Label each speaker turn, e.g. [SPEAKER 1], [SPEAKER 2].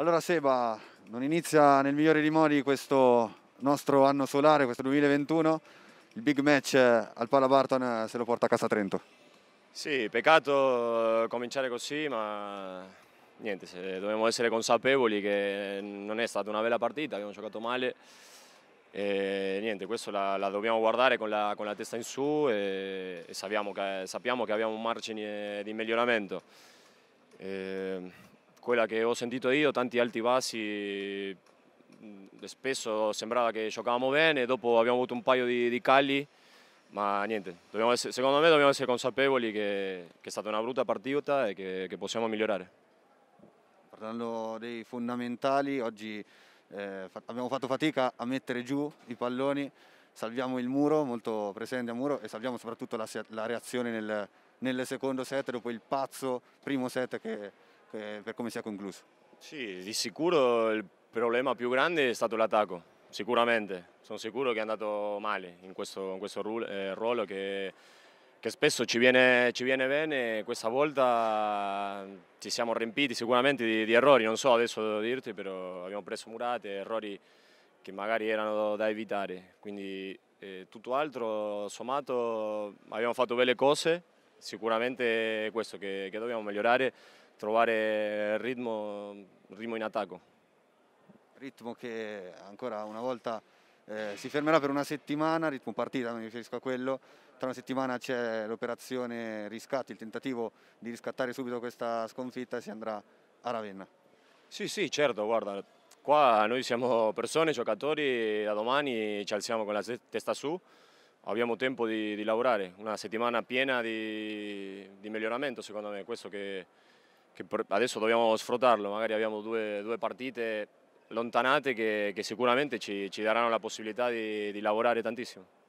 [SPEAKER 1] Allora Seba, non inizia nel migliore dei modi questo nostro anno solare, questo 2021. Il big match al Palabarton se lo porta a casa Trento.
[SPEAKER 2] Sì, peccato eh, cominciare così, ma niente, dobbiamo essere consapevoli che non è stata una bella partita, abbiamo giocato male. E niente, questo la, la dobbiamo guardare con la, con la, testa in su e, e sappiamo, che, sappiamo, che, abbiamo un margine di miglioramento. E ehm, quella che ho sentito io, tanti alti bassi, spesso sembrava che giocavamo bene, dopo abbiamo avuto un paio di, di calli, ma niente, essere, secondo me dobbiamo essere consapevoli che, che, è stata una brutta partita e che, che possiamo migliorare. Parlando
[SPEAKER 1] dei fondamentali, oggi eh, abbiamo fatto fatica a mettere giù i palloni, salviamo il muro, molto presente a muro e salviamo soprattutto la, la reazione nel, nel secondo set, dopo il pazzo primo set che per come si è concluso?
[SPEAKER 2] Sì, di sicuro il problema più grande è stato l'attacco, sicuramente. Sono sicuro che è andato male in questo, in questo eh, ruolo che, che spesso ci viene, ci viene, bene. Questa volta ci siamo riempiti sicuramente di, di errori, non so adesso devo dirti, però abbiamo preso murate, errori che magari erano da evitare. Quindi eh, tutto altro sommato abbiamo fatto belle cose, sicuramente è questo che, che dobbiamo migliorare trovare il ritmo, ritmo in attacco.
[SPEAKER 1] Ritmo che ancora una volta eh, si fermerà per una settimana, ritmo partita, mi riferisco a quello, tra una settimana c'è l'operazione riscatto, il tentativo di riscattare subito questa sconfitta e si andrà a Ravenna.
[SPEAKER 2] Sì, sì, certo, guarda, qua noi siamo persone, giocatori, da domani ci alziamo con la testa su, abbiamo tempo di, di lavorare, una settimana piena di, di miglioramento secondo me, questo che che adesso dobbiamo sfruttarlo, magari abbiamo due, due partite lontanate che, che sicuramente ci, ci, daranno la possibilità di, di lavorare tantissimo.